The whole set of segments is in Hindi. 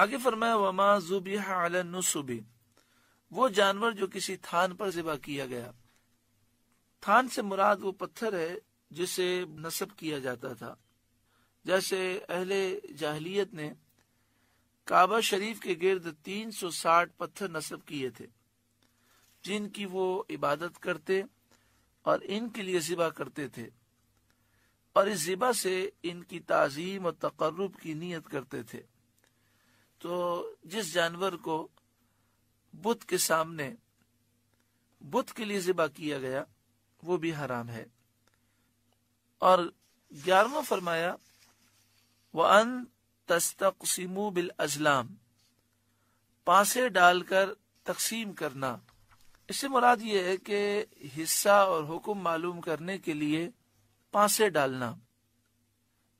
आगे फरमाया वमा जुबिहा नुसुबी वो जानवर जो किसी थान पर जिबा किया गया थान से मुराद वो पत्थर है जिसे नस्ब किया जाता था जैसे अहले जाहलीत ने काबा शरीफ के गिर्द 360 पत्थर नस्ब किए थे जिनकी वो इबादत करते और इनके लिए जिबा करते थे और इस जिबा से इनकी ताजीम और तकर्रब की नीयत करते थे तो जिस जानवर को बुद्ध के सामने बुद्ध के लिए जिबा किया गया वो भी हराम है और ग्यारहवा फरमाया व अन तस्तकसिमु बिल अजलाम पासे डालकर तकसीम करना इससे मुराद ये है कि हिस्सा और हुक्म मालूम करने के लिए पासे डालना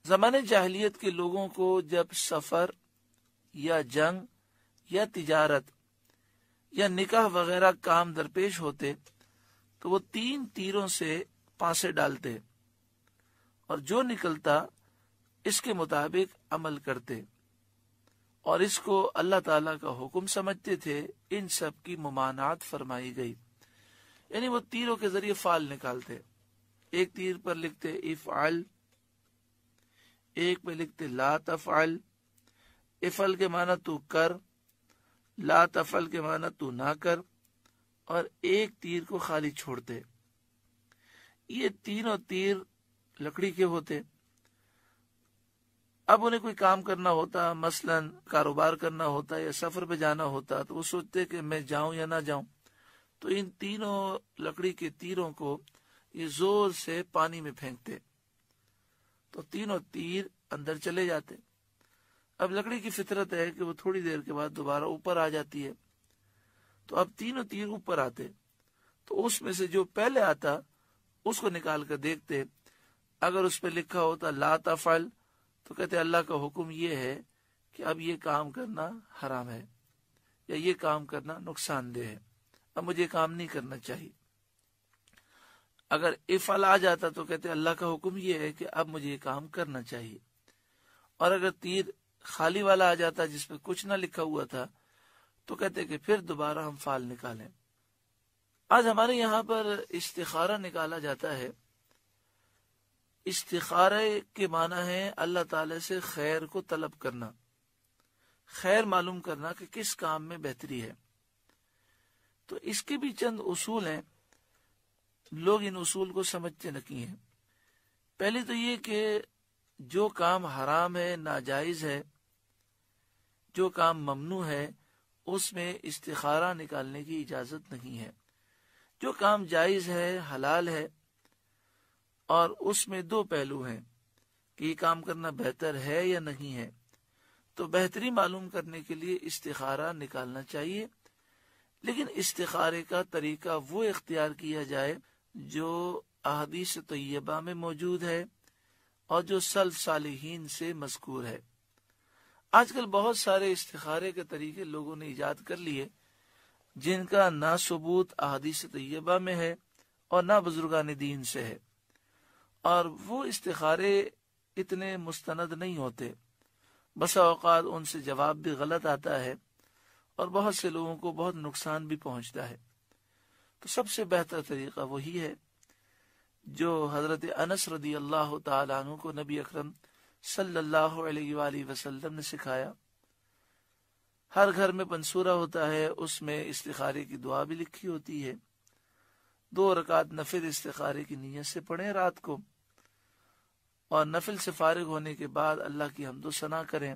जमाने जाहलीत के लोगों को जब सफर या जंग या तिजारत या निकाह वगैरह काम दरपेश होते तो वो तीन तीरों से पासे डालते और जो निकलता इसके मुताबिक अमल करते और इसको अल्लाह ताला का हुक्म समझते थे इन सब की ममानात फरमाई गई यानी वो तीरों के जरिए फाल निकालते एक तीर पर लिखते आल एक पे लिखते ला तफ़ाल इफल के माना तू कर ला तफल के माना तू ना कर और एक तीर को खाली छोड़ते ये तीनों तीर लकड़ी के होते अब उन्हें कोई काम करना होता मसलन कारोबार करना होता या सफर पे जाना होता तो वो सोचते कि मैं जाऊं या ना जाऊं तो इन तीनों लकड़ी के तीरों को ये जोर से पानी में फेंकते तो तीनों तीर अंदर चले जाते अब लकड़ी की फितरत है कि वो थोड़ी देर के बाद दोबारा ऊपर आ जाती है तो अब तीनों तीर ऊपर आते तो उसमें से जो पहले आता उसको निकाल कर देखते अगर उस पर लिखा होता लाता फल तो कहते अल्लाह का हुक्म ये है कि अब ये काम करना हराम है या ये काम करना नुकसानदेह है अब मुझे काम नहीं करना चाहिए अगर इफल आ जाता तो कहते अल्लाह का हुक्म यह है कि अब मुझे ये काम करना चाहिए और अगर तीर खाली वाला आ जाता जिसमें कुछ ना लिखा हुआ था तो कहते कि फिर दोबारा हम फाल निकालें आज हमारे यहां पर इस्तारा निकाला जाता है इस्तारे के माना है अल्लाह ताला से खैर को तलब करना खैर मालूम करना कि किस काम में बेहतरी है तो इसके भी चंद उसूल हैं लोग इन उसूल को समझते नहीं हैं पहले तो ये कि जो काम हराम है नाजायज है जो काम ममनू है उसमें इस्तारा निकालने की इजाज़त नहीं है जो काम जायज़ है हलाल है और उसमें दो पहलू हैं कि ये काम करना बेहतर है या नहीं है तो बेहतरी मालूम करने के लिए इस्तारा निकालना चाहिए लेकिन इस्तारे का तरीका वो इख्तियार किया जाए जो अहदीस तयबा में मौजूद है और जो सल सालहीन से मजकूर है आजकल बहुत सारे इस्तारे के तरीके लोगों ने ईजाद कर लिए जिनका ना सबूत अहदीस तयबा में है और ना बुजुर्गान दीन से है और वो इस्तारे इतने मुस्तंद नहीं होते बसा अवकात उनसे जवाब भी गलत आता है और बहुत से लोगों को बहुत नुकसान भी पहुंचता है तो सबसे बेहतर तरीका वही है जो हजरत अनस रदी अल्लाह तु को नबी अकरम सल्लल्लाहु अलैहि वसल्लम ने सिखाया हर घर में पंसूरा होता है उसमें इस्तारे की दुआ भी लिखी होती है दो रकात नफिल इस्तारे की नीयत से पढ़ें रात को और नफिल से फारिग होने के बाद अल्लाह की हमदोसना करें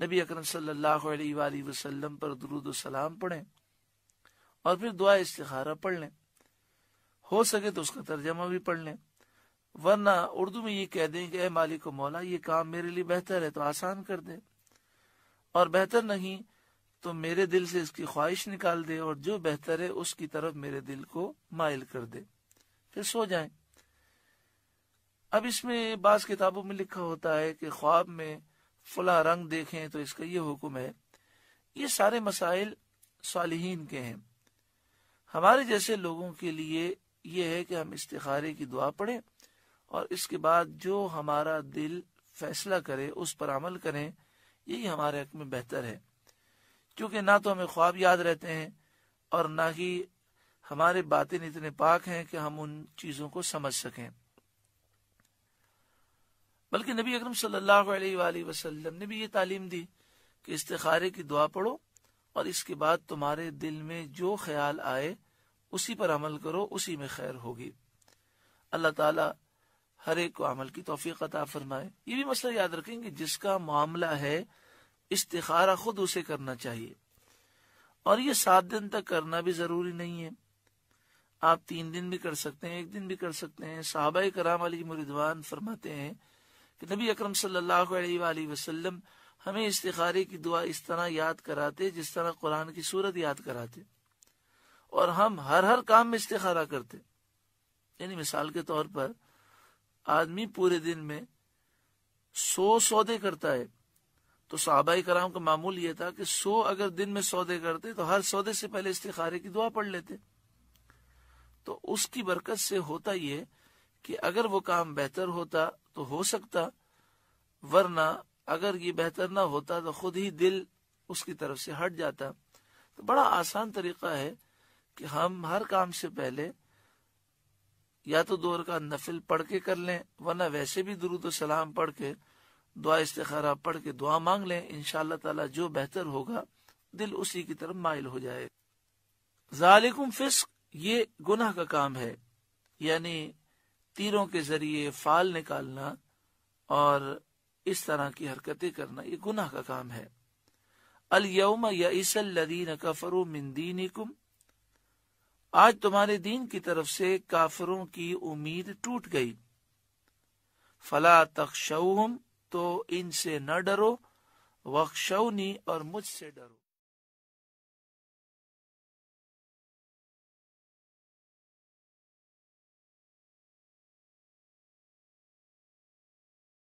नबी अकरम सल्लल्लाहु अलैहि वसल्लम पर दरुद सलाम पढ़ें और फिर दुआ इस्तारा पढ़ लें हो सके तो उसका तर्जमा भी पढ़ लें वरना उर्दू में ये कह दें कि अः मालिक मौला ये काम मेरे लिए बेहतर है तो आसान कर दे और बेहतर नहीं तो मेरे दिल से इसकी ख्वाहिश निकाल दे और जो बेहतर है उसकी तरफ मेरे दिल को माइल कर दे फिर सो जाए अब इसमें बास किताबों में लिखा होता है कि ख्वाब में फुला रंग देखें तो इसका ये हुक्म है ये सारे मसाइल सालहीन के हैं हमारे जैसे लोगों के लिए यह है कि हम इस्तारे की दुआ पढ़ें और इसके बाद जो हमारा दिल फैसला करे उस पर अमल करें यही हमारे हक में बेहतर है क्योंकि ना तो हमें ख्वाब याद रहते हैं और ना ही हमारे बातें इतने पाक हैं कि हम उन चीजों को समझ सकें बल्कि नबी अकरम सल्लल्लाहु अलैहि वसल्लम ने भी ये तालीम दी कि इस्तारे की दुआ पढ़ो और इसके बाद तुम्हारे दिल में जो ख्याल आए उसी पर अमल करो उसी में खैर होगी अल्लाह ताला हर एक को अमल की तोफीक अता फरमाए ये भी मसला याद रखें कि जिसका मामला है इस्तारा खुद उसे करना चाहिए और ये सात दिन तक करना भी जरूरी नहीं है आप तीन दिन भी कर सकते हैं एक दिन भी कर सकते हैं साहबा कराम अली मुरिदवान फरमाते हैं कि नबी अक्रम सल्लल्लाहु हमें इस्तारे की दुआ इस तरह याद कराते जिस तरह कुरान की सूरत याद कराते और हम हर हर काम में इस्तारा करते यानी मिसाल के तौर पर आदमी पूरे दिन में सौ सौदे करता है तो साहबाई कराम का मामूल यह था कि सौ अगर दिन में सौदे करते तो हर सौदे से पहले इस्तेखारे की दुआ पढ़ लेते तो उसकी बरकत से होता यह कि अगर वो काम बेहतर होता तो हो सकता वरना अगर ये बेहतर ना होता तो खुद ही दिल उसकी तरफ से हट जाता तो बड़ा आसान तरीका है कि हम हर काम से पहले या तो दोहर का नफिल पढ़ के कर लें वरना वैसे भी दुरुद सलाम पढ़ के दुआ इस्तारा पढ़ के दुआ मांग लें इनशाला तला जो बेहतर होगा दिल उसी की तरफ माइल हो जाए जालिकुम फिस्क ये गुनाह का काम है यानी तीरों के जरिए फाल निकालना और इस तरह की हरकतें करना ये गुनाह का काम है अलयम या इसलदीन कफरू मिन आज तुम्हारे दीन की तरफ से काफरों की उम्मीद टूट गई फला तकशम तो इनसे न डरो वक्शौनी और मुझसे डरो